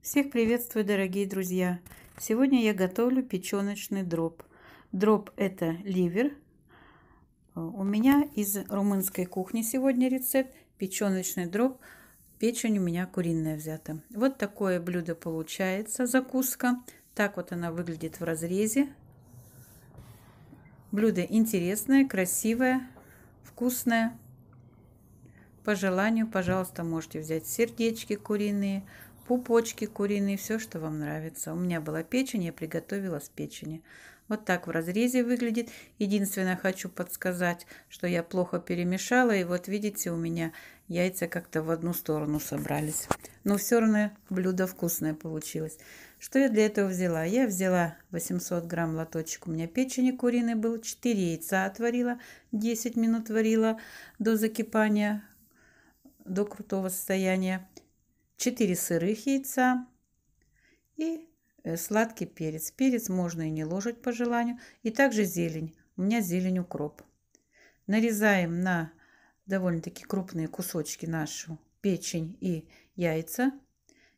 Всех приветствую, дорогие друзья! Сегодня я готовлю печеночный дроп. Дроп – это ливер. У меня из румынской кухни сегодня рецепт печеночный дроп. Печень у меня куриная взята. Вот такое блюдо получается, закуска. Так вот она выглядит в разрезе. Блюдо интересное, красивое, вкусное. По желанию, пожалуйста, можете взять сердечки куриные, пупочки куриные, все, что вам нравится. У меня была печень, я приготовила с печени. Вот так в разрезе выглядит. Единственное, хочу подсказать, что я плохо перемешала. И вот видите, у меня яйца как-то в одну сторону собрались. Но все равно блюдо вкусное получилось. Что я для этого взяла? Я взяла 800 грамм лоточек. У меня печени куриной был. 4 яйца отварила. 10 минут варила до закипания, до крутого состояния. 4 сырых яйца и э, сладкий перец. Перец можно и не ложить по желанию. И также зелень. У меня зелень укроп. Нарезаем на довольно-таки крупные кусочки нашу печень и яйца.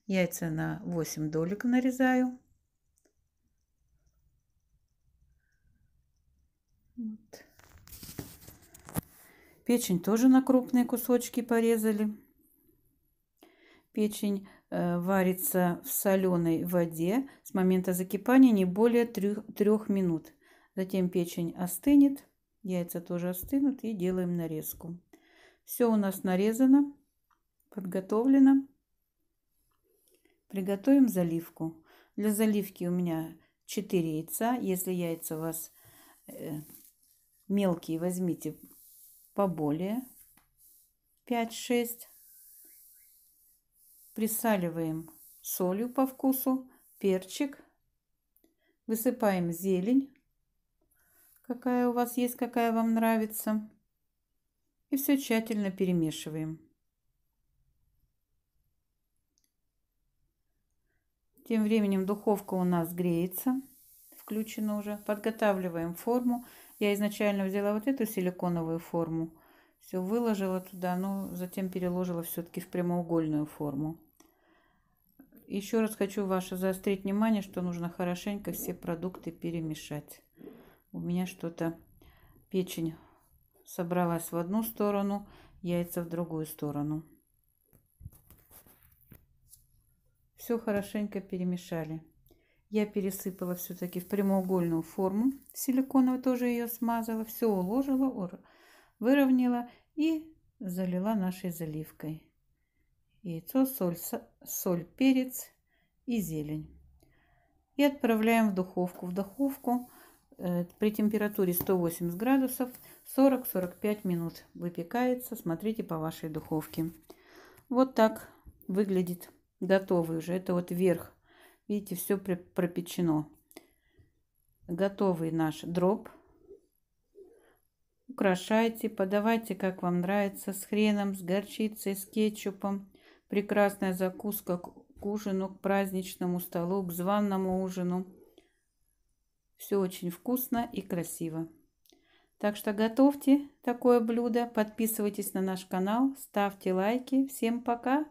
Яйца на 8 долек нарезаю. Вот. Печень тоже на крупные кусочки порезали. Печень э, варится в соленой воде с момента закипания не более трех 3 минут. Затем печень остынет, яйца тоже остынут и делаем нарезку. Все у нас нарезано, подготовлено. Приготовим заливку. Для заливки у меня 4 яйца. Если яйца у вас э, мелкие, возьмите поболее 5-6 присаливаем солью по вкусу, перчик, высыпаем зелень, какая у вас есть, какая вам нравится. И все тщательно перемешиваем. Тем временем духовка у нас греется, включена уже. Подготавливаем форму. Я изначально взяла вот эту силиконовую форму, все выложила туда, но затем переложила все-таки в прямоугольную форму. Еще раз хочу ваше заострить внимание, что нужно хорошенько все продукты перемешать. У меня что-то печень собралась в одну сторону, яйца в другую сторону. Все хорошенько перемешали. Я пересыпала все-таки в прямоугольную форму силиконовую, тоже ее смазала, все уложила, выровняла и залила нашей заливкой яйцо, соль, соль, перец и зелень. И отправляем в духовку. В духовку э, при температуре 180 градусов 40-45 минут выпекается. Смотрите по вашей духовке. Вот так выглядит готовый уже. Это вот верх. Видите, все пропечено. Готовый наш дроп. Украшайте, подавайте, как вам нравится, с хреном, с горчицей, с кетчупом. Прекрасная закуска к ужину, к праздничному столу, к званному ужину. Все очень вкусно и красиво. Так что готовьте такое блюдо, подписывайтесь на наш канал, ставьте лайки. Всем пока!